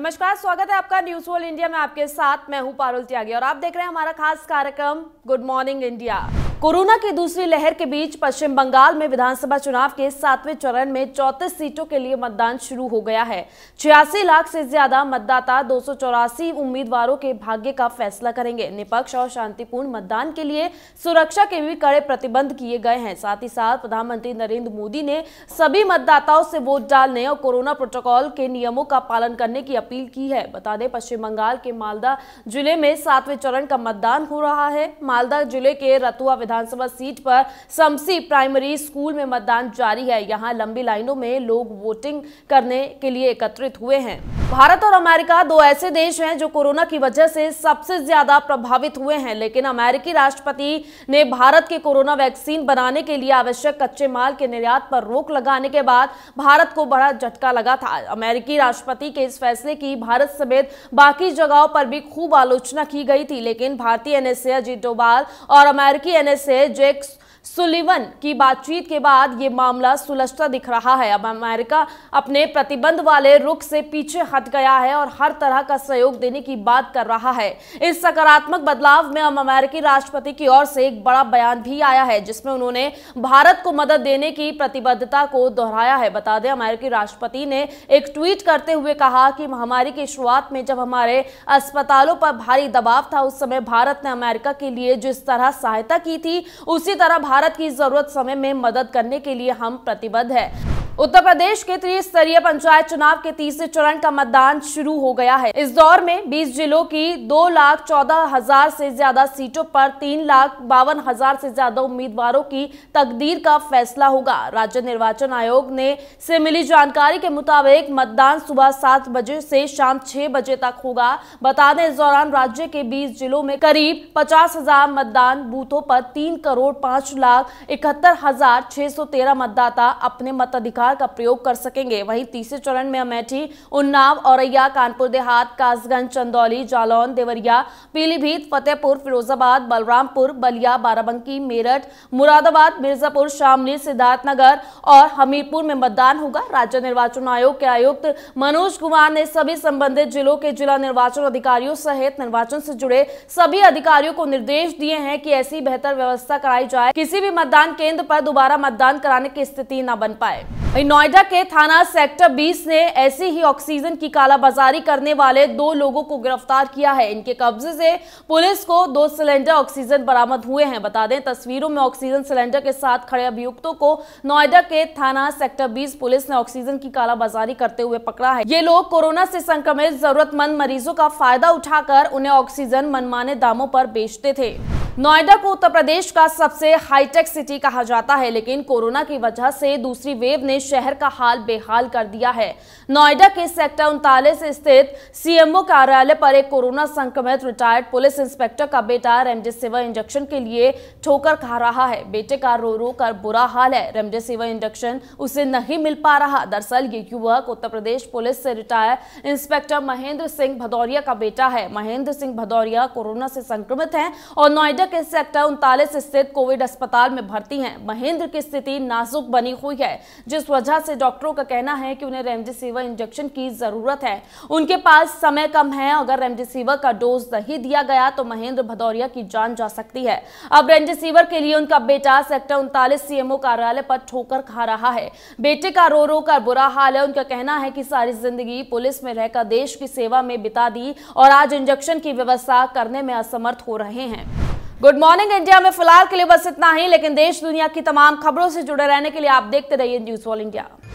नमस्कार स्वागत है आपका न्यूज वर्ल्ड इंडिया में आपके साथ मैं हूं पारुल त्यागी और आप देख रहे हैं हमारा खास कार्यक्रम गुड मॉर्निंग इंडिया कोरोना की दूसरी लहर के बीच पश्चिम बंगाल में विधानसभा चुनाव के सातवें चरण में चौतीस सीटों के लिए मतदान शुरू हो गया है छियासी लाख से ज्यादा मतदाता दो उम्मीदवारों के भाग्य का फैसला करेंगे निपक्ष और शांतिपूर्ण मतदान के लिए सुरक्षा के भी कड़े प्रतिबंध किए गए हैं साथ ही साथ प्रधानमंत्री नरेंद्र मोदी ने सभी मतदाताओं से वोट डालने और कोरोना प्रोटोकॉल के नियमों का पालन करने की अपील की है बता दें पश्चिम बंगाल के मालदा जिले में सातवें चरण का मतदान हो रहा है मालदा जिले के रतुआ विधानसभा सीट पर समसी प्राइमरी स्कूल में मतदान जारी है यहाँ लंबी लाइनों में लोग वोटिंग करने के लिए एकत्रित हुए हैं भारत और अमेरिका दो ऐसे देश हैं जो कोरोना की वजह से सबसे ज्यादा प्रभावित हुए हैं लेकिन अमेरिकी राष्ट्रपति ने भारत के कोरोना वैक्सीन बनाने के लिए आवश्यक कच्चे माल के निर्यात पर रोक लगाने के बाद भारत को बड़ा झटका लगा था अमेरिकी राष्ट्रपति के इस फैसले की भारत समेत बाकी जगहों पर भी खूब आलोचना की गई थी लेकिन भारतीय एनएसए अजीत डोभाल और अमेरिकी एनएस से जो एक सुलिवन की बातचीत के बाद ये मामला सुलझता दिख रहा है अब अमेरिका अपने प्रतिबंध वाले रुख से पीछे हट गया है और हर तरह का सहयोग देने की बात कर रहा है इस सकारात्मक बदलाव में अब अमेरिकी राष्ट्रपति की ओर से एक बड़ा बयान भी आया है जिसमें उन्होंने भारत को मदद देने की प्रतिबद्धता को दोहराया है बता दें अमेरिकी राष्ट्रपति ने एक ट्वीट करते हुए कहा कि महामारी की शुरुआत में जब हमारे अस्पतालों पर भारी दबाव था उस समय भारत ने अमेरिका के लिए जिस तरह सहायता की थी उसी तरह भारत की जरूरत समय में मदद करने के लिए हम प्रतिबद्ध है उत्तर प्रदेश के त्रिस्तरीय पंचायत चुनाव के तीसरे चरण का मतदान शुरू हो गया है इस दौर में 20 जिलों की दो लाख चौदह हजार से ज्यादा सीटों पर तीन लाख बावन हजार से ज्यादा उम्मीदवारों की तकदीर का फैसला होगा राज्य निर्वाचन आयोग ने से मिली जानकारी के मुताबिक मतदान सुबह सात बजे से शाम छह बजे तक होगा बता दें इस दौरान राज्य के बीस जिलों में करीब पचास हजार मतदान बूथों पर तीन करोड़ पांच लाख इकहत्तर हजार छह सौ तेरह मतदाता अपने मताधिकार आधार का प्रयोग कर सकेंगे वहीं तीसरे चरण में अमेठी उन्नाव औरैया कानपुर देहात कासगंज चंदौली जालौन देवरिया पीलीभीत फतेहपुर फिरोजाबाद बलरामपुर बलिया बाराबंकी मेरठ मुरादाबाद मिर्जापुर शामली सिद्धार्थनगर और हमीरपुर में मतदान होगा राज्य निर्वाचन आयोग के आयुक्त मनोज कुमार ने सभी संबंधित जिलों के जिला निर्वाचन अधिकारियों सहित निर्वाचन से जुड़े सभी अधिकारियों को निर्देश दिए हैं कि ऐसी बेहतर व्यवस्था कराई जाए किसी भी मतदान केंद्र पर दोबारा मतदान कराने की स्थिति न बन पाए नोएडा के थाना सेक्टर 20 ने ऐसी ही ऑक्सीजन की कालाबाजारी करने वाले दो लोगों को गिरफ्तार किया है इनके कब्जे से पुलिस को दो सिलेंडर ऑक्सीजन बरामद हुए हैं बता दें तस्वीरों में ऑक्सीजन सिलेंडर के साथ खड़े अभियुक्तों को नोएडा के थाना सेक्टर बीस पुलिस ने ऑक्सीजन की कालाबाजारी करते हुए पकड़ा है ये लोग कोरोना से संक्रमित जरूरतमंद मरीजों का फायदा उठाकर उन्हें ऑक्सीजन मनमाने दामों पर बेचते थे नोएडा को उत्तर प्रदेश का सबसे हाईटेक सिटी कहा जाता है लेकिन कोरोना की वजह से दूसरी वेव ने शहर का हाल बेहाल कर दिया है नोएडा के सेक्टर उनतालीस स्थित सीएमओ कार्यालय पर एक कोरोना संक्रमित रिटायर्ड पुलिस इंस्पेक्टर का बेटा रेमडेसिविर इंजेक्शन के लिए ठोकर खा रहा है बेटे का रो रो कर बुरा हाल है रेमडेसिविर इंजेक्शन उसे नहीं मिल पा रहा दरअसल ये युवक उत्तर प्रदेश पुलिस से रिटायर इंस्पेक्टर महेंद्र सिंह भदौरिया का बेटा है महेंद्र सिंह भदौरिया कोरोना से संक्रमित है और नोएडा के सेक्टर उनतालीस स्थित कोविड अस्पताल में भर्ती हैं महेंद्र की स्थिति नाजुक बनी हुई है जिस वजह से डॉक्टरों का कहना है कि उन्हें रेमडेसिविर इंजेक्शन की जरूरत है उनके पास समय कम है अगर रेमडेसिविर का डोज नहीं दिया गया तो महेंद्र भदौरिया की जान जा सकती है अब रेमडेसिविर के लिए उनका बेटा सेक्टर उनतालीस सीएमओ कार्यालय पर ठोकर खा रहा है बेटे का रो रो कर बुरा हाल है उनका कहना है कि सारी जिंदगी पुलिस में रहकर देश की सेवा में बिता दी और आज इंजेक्शन की व्यवस्था करने में असमर्थ हो रहे हैं गुड मॉर्निंग इंडिया में फिलहाल के लिए बस इतना ही लेकिन देश दुनिया की तमाम खबरों से जुड़े रहने के लिए आप देखते रहिए न्यूज ऑल इंडिया